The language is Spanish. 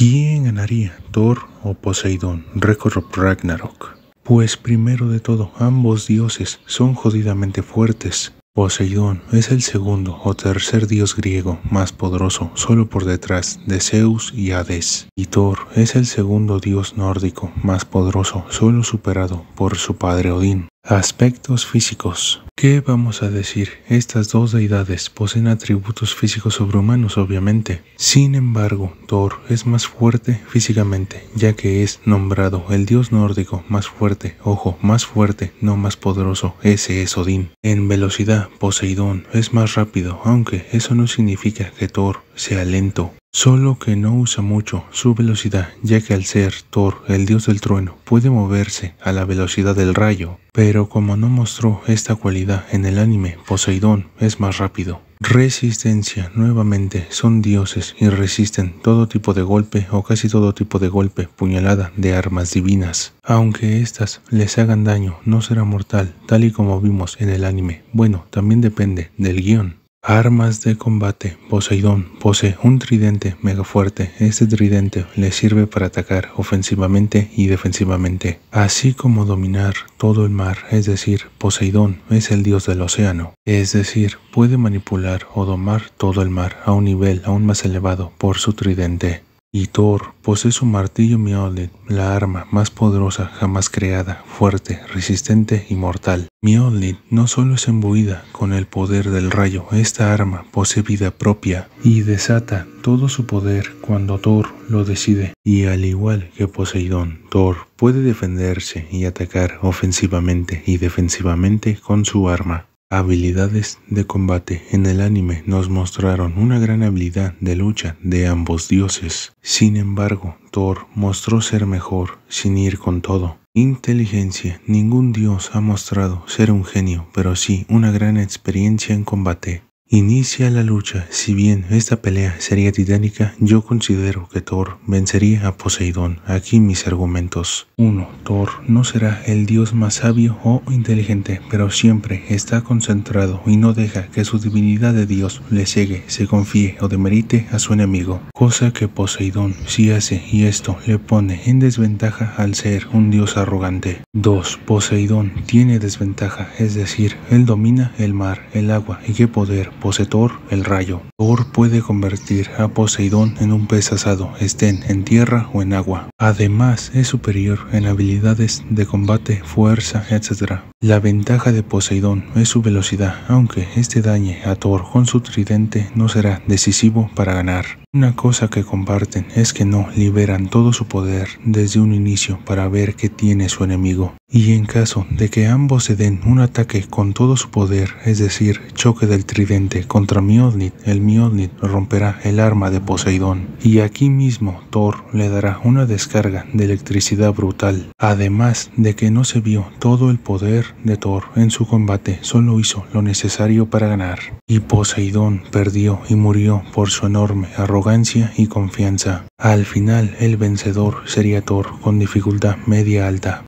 ¿Quién ganaría, Thor o Poseidón? récord Ragnarok. Pues primero de todo, ambos dioses son jodidamente fuertes. Poseidón es el segundo o tercer dios griego más poderoso, solo por detrás de Zeus y Hades. Y Thor es el segundo dios nórdico más poderoso, solo superado por su padre Odín. Aspectos físicos. ¿Qué vamos a decir? Estas dos deidades poseen atributos físicos sobrehumanos, obviamente. Sin embargo, Thor es más fuerte físicamente, ya que es nombrado el dios nórdico más fuerte, ojo, más fuerte, no más poderoso, ese es Odín. En velocidad, Poseidón es más rápido, aunque eso no significa que Thor sea lento. Solo que no usa mucho su velocidad, ya que al ser Thor, el dios del trueno, puede moverse a la velocidad del rayo, pero como no mostró esta cualidad en el anime, Poseidón es más rápido. Resistencia, nuevamente, son dioses y resisten todo tipo de golpe o casi todo tipo de golpe, puñalada de armas divinas. Aunque éstas les hagan daño, no será mortal, tal y como vimos en el anime. Bueno, también depende del guión. Armas de combate. Poseidón posee un tridente mega fuerte. Este tridente le sirve para atacar ofensivamente y defensivamente, así como dominar todo el mar, es decir, Poseidón es el dios del océano, es decir, puede manipular o domar todo el mar a un nivel aún más elevado por su tridente. Y Thor posee su martillo Mjolnir, la arma más poderosa jamás creada, fuerte, resistente y mortal. Mjolnir no solo es embuida con el poder del rayo, esta arma posee vida propia y desata todo su poder cuando Thor lo decide. Y al igual que Poseidón, Thor puede defenderse y atacar ofensivamente y defensivamente con su arma. Habilidades de combate. En el anime nos mostraron una gran habilidad de lucha de ambos dioses. Sin embargo, Thor mostró ser mejor sin ir con todo. Inteligencia. Ningún dios ha mostrado ser un genio, pero sí una gran experiencia en combate. Inicia la lucha. Si bien esta pelea sería titánica, yo considero que Thor vencería a Poseidón. Aquí mis argumentos. 1. Thor no será el dios más sabio o inteligente, pero siempre está concentrado y no deja que su divinidad de dios le ciegue, se confíe o demerite a su enemigo. Cosa que Poseidón sí hace y esto le pone en desventaja al ser un dios arrogante. 2. Poseidón tiene desventaja, es decir, él domina el mar, el agua y qué poder Posetor, el rayo. Thor puede convertir a Poseidón en un pez asado, estén en tierra o en agua. Además, es superior en habilidades de combate, fuerza, etc. La ventaja de Poseidón es su velocidad, aunque este dañe a Thor con su tridente no será decisivo para ganar. Una cosa que comparten es que no liberan todo su poder desde un inicio para ver qué tiene su enemigo. Y en caso de que ambos se den un ataque con todo su poder, es decir, choque del tridente contra Mjolnir, el Mjolnir romperá el arma de Poseidón. Y aquí mismo Thor le dará una descarga de electricidad brutal. Además de que no se vio todo el poder de Thor en su combate, solo hizo lo necesario para ganar. Y Poseidón perdió y murió por su enorme arrojo arrogancia y confianza. Al final, el vencedor sería Thor con dificultad media alta.